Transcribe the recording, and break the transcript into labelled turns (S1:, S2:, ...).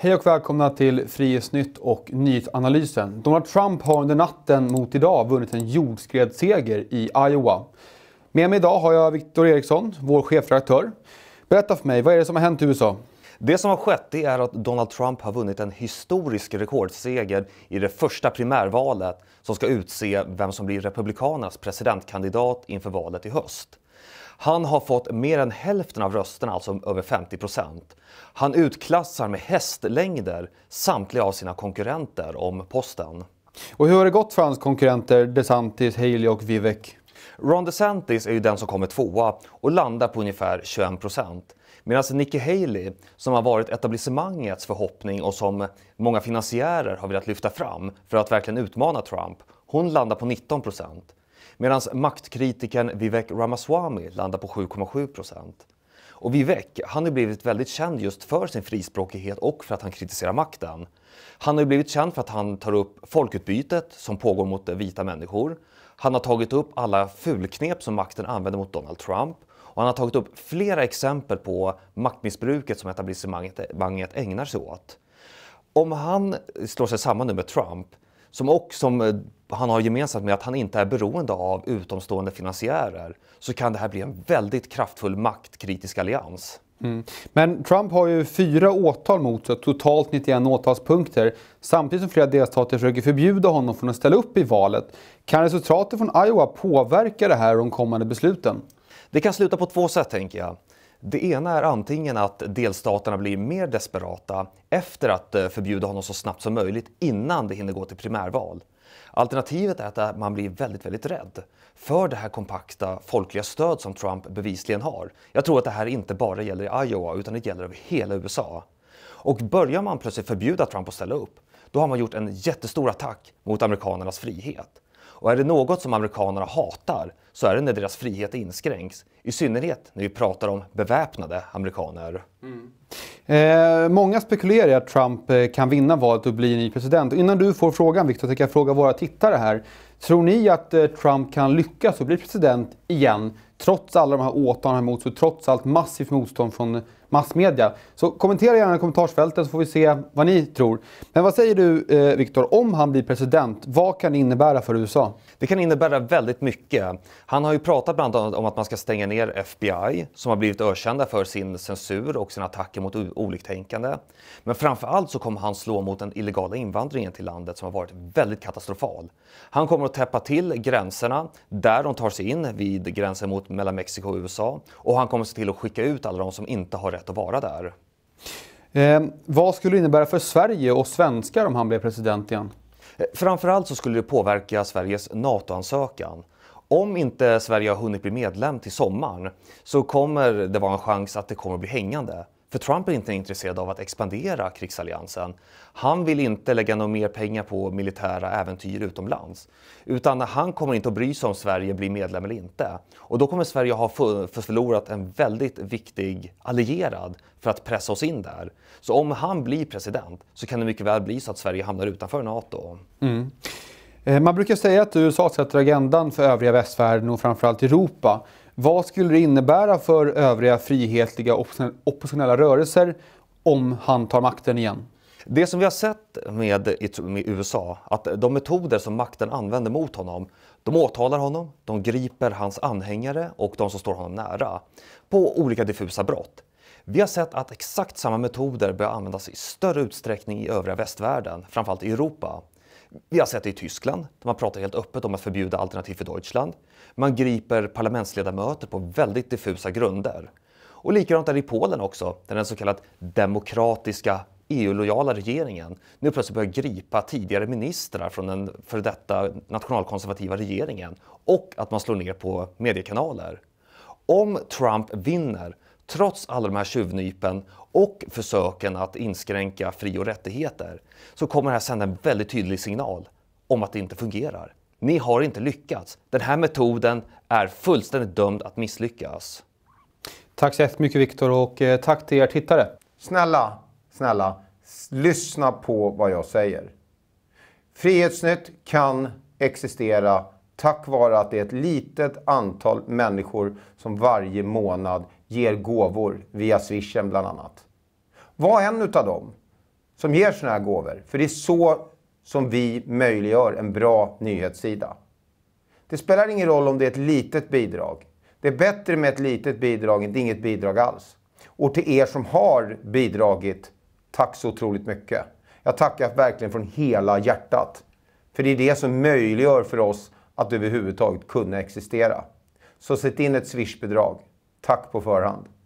S1: Hej och välkomna till Frihetsnytt och nyhetsanalysen. Donald Trump har under natten mot idag vunnit en jordskredsseger i Iowa. Med mig idag har jag Viktor
S2: Eriksson, vår chefredaktör. Berätta för mig, vad är det som har hänt i USA? Det som har skett det är att Donald Trump har vunnit en historisk rekordseger i det första primärvalet som ska utse vem som blir Republikanernas presidentkandidat inför valet i höst. Han har fått mer än hälften av rösterna, alltså över 50 procent. Han utklassar med hästlängder samtliga av sina konkurrenter om posten. Och hur har det gått för hans konkurrenter DeSantis, Haley och Vivek? Ron DeSantis är ju den som kommer tvåa och landar på ungefär 21 procent. Medan Nikki Haley, som har varit etablissemangets förhoppning och som många finansiärer har velat lyfta fram för att verkligen utmana Trump, hon landar på 19 procent medan maktkritiken Vivek Ramaswamy landar på 7,7 procent. Och Vivek, han har blivit väldigt känd just för sin frispråkighet och för att han kritiserar makten. Han har blivit känd för att han tar upp folkutbytet som pågår mot vita människor. Han har tagit upp alla fulknep som makten använder mot Donald Trump. Och han har tagit upp flera exempel på maktmissbruket som etablissemanget ägnar sig åt. Om han slår sig samman nu med Trump som, och, som eh, han har gemensamt med att han inte är beroende av utomstående finansiärer så kan det här bli en väldigt kraftfull maktkritisk allians.
S1: Mm. Men Trump har ju fyra åtal mot sig, totalt 91 åtalspunkter. Samtidigt som flera delstater försöker förbjuda honom från att ställa upp i
S2: valet. Kan resultatet från Iowa påverka det här och de kommande besluten? Det kan sluta på två sätt tänker jag. Det ena är antingen att delstaterna blir mer desperata efter att eh, förbjuda honom så snabbt som möjligt innan det hinner gå till primärval. Alternativet är att eh, man blir väldigt, väldigt rädd för det här kompakta folkliga stöd som Trump bevisligen har. Jag tror att det här inte bara gäller i Iowa utan det gäller över hela USA. Och börjar man plötsligt förbjuda Trump att ställa upp, då har man gjort en jättestor attack mot amerikanernas frihet. Och är det något som amerikanerna hatar så är det när deras frihet inskränks. I synnerhet när vi pratar om beväpnade amerikaner. Mm. Eh, många
S1: spekulerar i att Trump eh, kan vinna valet och bli ny president. innan du får frågan Victor, tänker jag fråga våra tittare här. Tror ni att eh, Trump kan lyckas och bli president igen? Trots alla de här åtalen emot sig, trots allt massivt motstånd från massmedia. Så kommentera gärna i kommentarsfältet så får vi se vad ni tror. Men vad säger du eh, Viktor, om han blir president, vad kan det innebära
S2: för USA? Det kan innebära väldigt mycket. Han har ju pratat bland annat om att man ska stänga ner FBI som har blivit ökända för sin censur och sina attacker mot oliktänkande. Men framför allt så kommer han slå mot den illegala invandringen till landet som har varit väldigt katastrofal. Han kommer att täppa till gränserna där de tar sig in vid gränsen mot mellan Mexiko och USA och han kommer se till att skicka ut alla de som inte har rätt att vara där. Eh, vad skulle det innebära för Sverige och svenskar om han blev president igen? Eh, framförallt så skulle det påverka Sveriges NATO-ansökan. Om inte Sverige har hunnit bli medlem till sommaren så kommer det vara en chans att det kommer att bli hängande. För Trump är inte intresserad av att expandera krigsalliansen. Han vill inte lägga några mer pengar på militära äventyr utomlands. Utan han kommer inte att bry sig om Sverige blir medlem eller inte. Och då kommer Sverige ha förlorat en väldigt viktig allierad för att pressa oss in där. Så om han blir president så kan det mycket väl bli så att Sverige hamnar utanför NATO.
S1: Mm. Eh, man brukar säga att USA sätter agendan för övriga västvärlden och framförallt Europa. Vad skulle det innebära för övriga frihetliga oppositionella rörelser om han tar makten
S2: igen? Det som vi har sett med, med, USA, att de metoder som makten använder mot honom, de åtalar honom, de griper hans anhängare och de som står honom nära på olika diffusa brott. Vi har sett att exakt samma metoder börjar användas i större utsträckning i övriga västvärlden, framförallt i Europa. Vi har sett det i Tyskland, där man pratar helt öppet om att förbjuda Alternativ för Deutschland. Man griper parlamentsledamöter på väldigt diffusa grunder. Och likadant är det i Polen också, där den så kallat demokratiska EU-lojala regeringen nu plötsligt börjar gripa tidigare ministrar från den före detta nationalkonservativa regeringen och att man slår ner på mediekanaler. Om Trump vinner trots alla de här tjuvnypen och försöken att inskränka fri och rättigheter, så kommer det här sända en väldigt tydlig signal om att det inte fungerar. Ni har inte lyckats. Den här metoden är fullständigt dömd att misslyckas.
S3: Tack så jättemycket Viktor och eh, tack till er tittare. Snälla, snälla, lyssna på vad jag säger. Frihetsnytt kan existera tack vare att det är ett litet antal människor som varje månad ger gåvor via swishen bland annat. Var en utav dem som ger sådana här gåvor. För det är så som vi möjliggör en bra nyhetssida. Det spelar ingen roll om det är ett litet bidrag. Det är bättre med ett litet bidrag än inget bidrag alls. Och till er som har bidragit, tack så otroligt mycket. Jag tackar verkligen från hela hjärtat. För det är det som möjliggör för oss att överhuvudtaget kunna existera. Så sätt in ett swishbidrag. Tack på förhand.